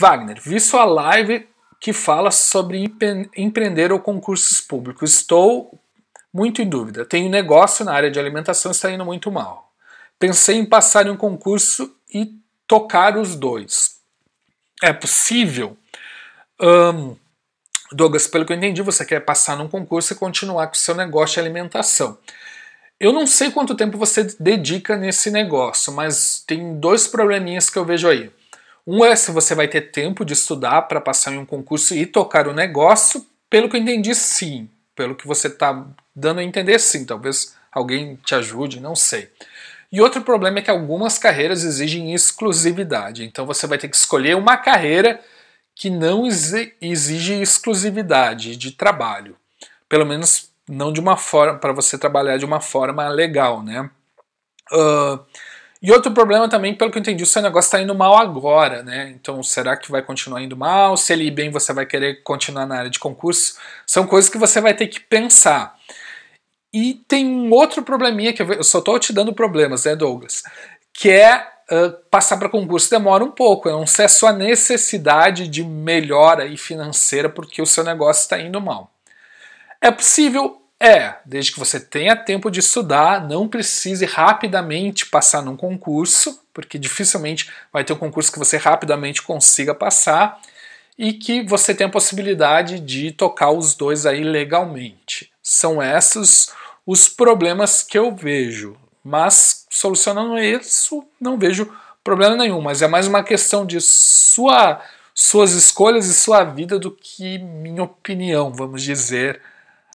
Wagner, vi sua live que fala sobre empreender ou concursos públicos. Estou muito em dúvida. Tenho negócio na área de alimentação está indo muito mal. Pensei em passar em um concurso e tocar os dois. É possível? Um, Douglas, pelo que eu entendi, você quer passar num concurso e continuar com o seu negócio de alimentação. Eu não sei quanto tempo você dedica nesse negócio, mas tem dois probleminhas que eu vejo aí. Um é se você vai ter tempo de estudar para passar em um concurso e tocar o negócio. Pelo que eu entendi, sim. Pelo que você está dando a entender, sim. Talvez alguém te ajude, não sei. E outro problema é que algumas carreiras exigem exclusividade. Então você vai ter que escolher uma carreira que não exige exclusividade de trabalho. Pelo menos não de uma forma para você trabalhar de uma forma legal, né? Uh, e outro problema também, pelo que eu entendi, o seu negócio está indo mal agora, né? Então, será que vai continuar indo mal? Se ele ir bem, você vai querer continuar na área de concurso? São coisas que você vai ter que pensar. E tem um outro probleminha que eu, só estou te dando problemas, né, Douglas? Que é uh, passar para concurso demora um pouco. Não é sei a sua necessidade de melhora e financeira porque o seu negócio está indo mal. É possível? É, desde que você tenha tempo de estudar, não precise rapidamente passar num concurso, porque dificilmente vai ter um concurso que você rapidamente consiga passar e que você tenha a possibilidade de tocar os dois aí legalmente. São esses os problemas que eu vejo, mas solucionando isso, não vejo problema nenhum, mas é mais uma questão de sua, suas escolhas e sua vida do que minha opinião, vamos dizer